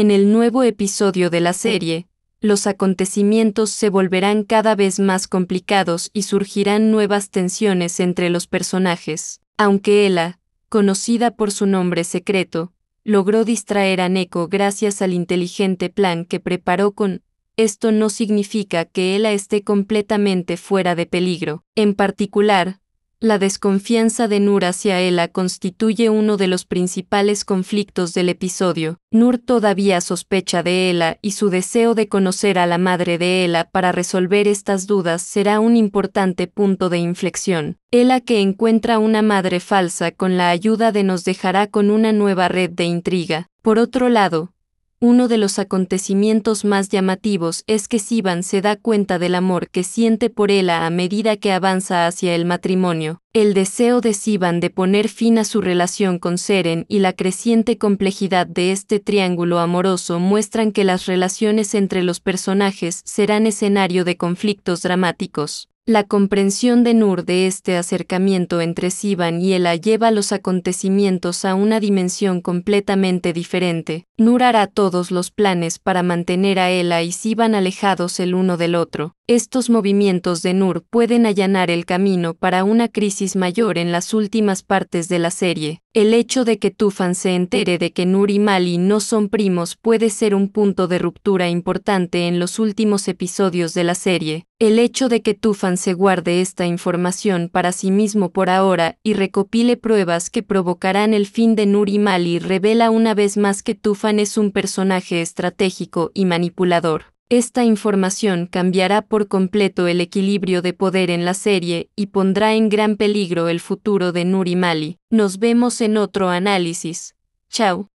En el nuevo episodio de la serie, los acontecimientos se volverán cada vez más complicados y surgirán nuevas tensiones entre los personajes, aunque Ella, conocida por su nombre secreto, logró distraer a Neko gracias al inteligente plan que preparó con esto no significa que Ella esté completamente fuera de peligro. En particular, la desconfianza de Nur hacia Ela constituye uno de los principales conflictos del episodio. Nur todavía sospecha de Ela y su deseo de conocer a la madre de Ela para resolver estas dudas será un importante punto de inflexión. Ela que encuentra una madre falsa con la ayuda de nos dejará con una nueva red de intriga. Por otro lado, uno de los acontecimientos más llamativos es que Sivan se da cuenta del amor que siente por ella a medida que avanza hacia el matrimonio. El deseo de Sivan de poner fin a su relación con Seren y la creciente complejidad de este triángulo amoroso muestran que las relaciones entre los personajes serán escenario de conflictos dramáticos. La comprensión de Nur de este acercamiento entre Sivan y Ela lleva los acontecimientos a una dimensión completamente diferente. Nur hará todos los planes para mantener a Ela y Sivan alejados el uno del otro. Estos movimientos de Nur pueden allanar el camino para una crisis mayor en las últimas partes de la serie. El hecho de que Tufan se entere de que Nur y Mali no son primos puede ser un punto de ruptura importante en los últimos episodios de la serie. El hecho de que Tufan se guarde esta información para sí mismo por ahora y recopile pruebas que provocarán el fin de Nuri Mali revela una vez más que Tufan es un personaje estratégico y manipulador. Esta información cambiará por completo el equilibrio de poder en la serie y pondrá en gran peligro el futuro de Nuri Mali. Nos vemos en otro análisis. Chao.